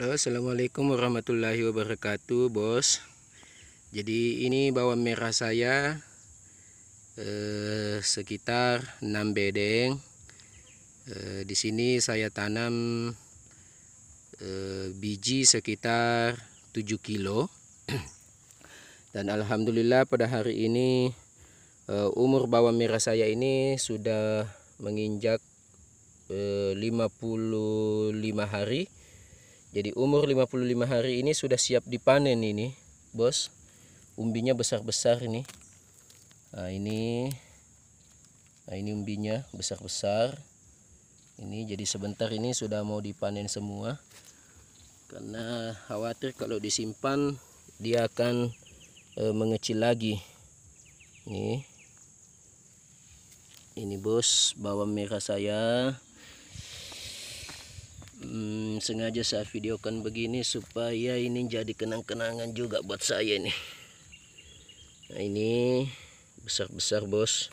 Halo, assalamualaikum warahmatullahi wabarakatuh, bos. Jadi ini bawang merah saya eh, sekitar 6 bedeng. Eh, di sini saya tanam eh, biji sekitar 7 kilo. Dan alhamdulillah pada hari ini eh, umur bawang merah saya ini sudah menginjak eh, 55 hari jadi umur 55 hari ini sudah siap dipanen ini, Bos. Umbinya besar-besar ini. Nah, ini Nah, ini umbinya besar-besar. Ini jadi sebentar ini sudah mau dipanen semua. Karena khawatir kalau disimpan dia akan e, mengecil lagi. Nih. Ini Bos, bawang merah saya hmm, sengaja saya videokan begini supaya ini jadi kenang-kenangan juga buat saya nih nah ini besar-besar bos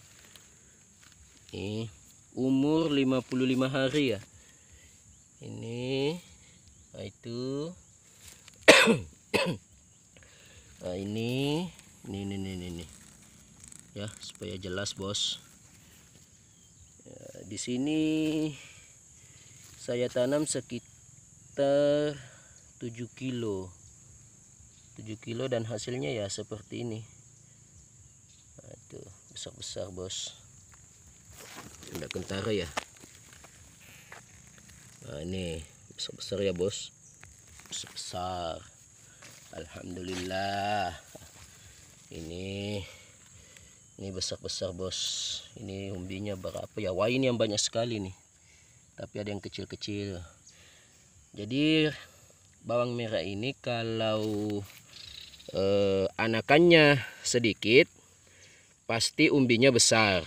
ini umur 55 hari ya ini nah itu nah ini ini ini ini, ini. ya supaya jelas bos ya, di sini saya tanam sekitar 7 kilo 7 kilo dan hasilnya ya seperti ini Aduh besar-besar bos tidak kentara ya nah ini besar-besar ya bos besar-besar Alhamdulillah ini ini besar-besar bos ini umbinya berapa ya wah ini yang banyak sekali nih tapi ada yang kecil-kecil jadi bawang merah ini kalau eh, anakannya sedikit pasti umbinya besar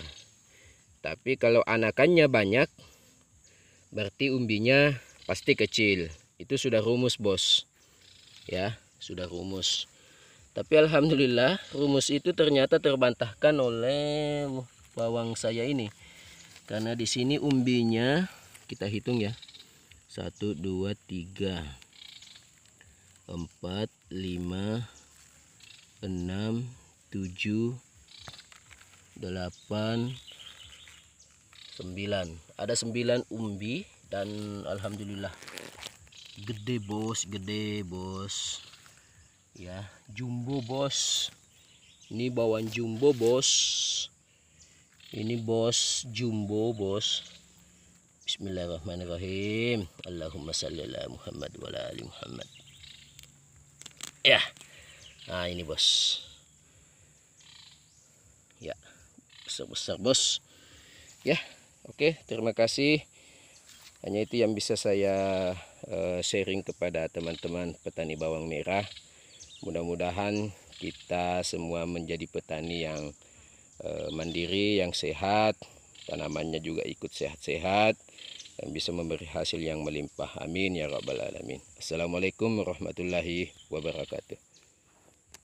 tapi kalau anakannya banyak berarti umbinya pasti kecil itu sudah rumus bos ya sudah rumus tapi alhamdulillah rumus itu ternyata terbantahkan oleh bawang saya ini karena di sini umbinya kita hitung ya 1 2 3 4 5 6 7 8 9 ada 9 umbi dan alhamdulillah gede bos gede bos ya jumbo bos ini bawaan jumbo bos ini bos jumbo bos Bismillahirrahmanirrahim. Allahumma salli ala Muhammad wa ala ali Muhammad. Ya. Nah, ini bos. Ya. Besar-besar bos. Ya. Oke, terima kasih. Hanya itu yang bisa saya uh, sharing kepada teman-teman petani bawang merah. Mudah-mudahan kita semua menjadi petani yang uh, mandiri, yang sehat, tanamannya juga ikut sehat-sehat dan bisa memberi hasil yang melimpah amin ya rabbal alamin assalamualaikum warahmatullahi wabarakatuh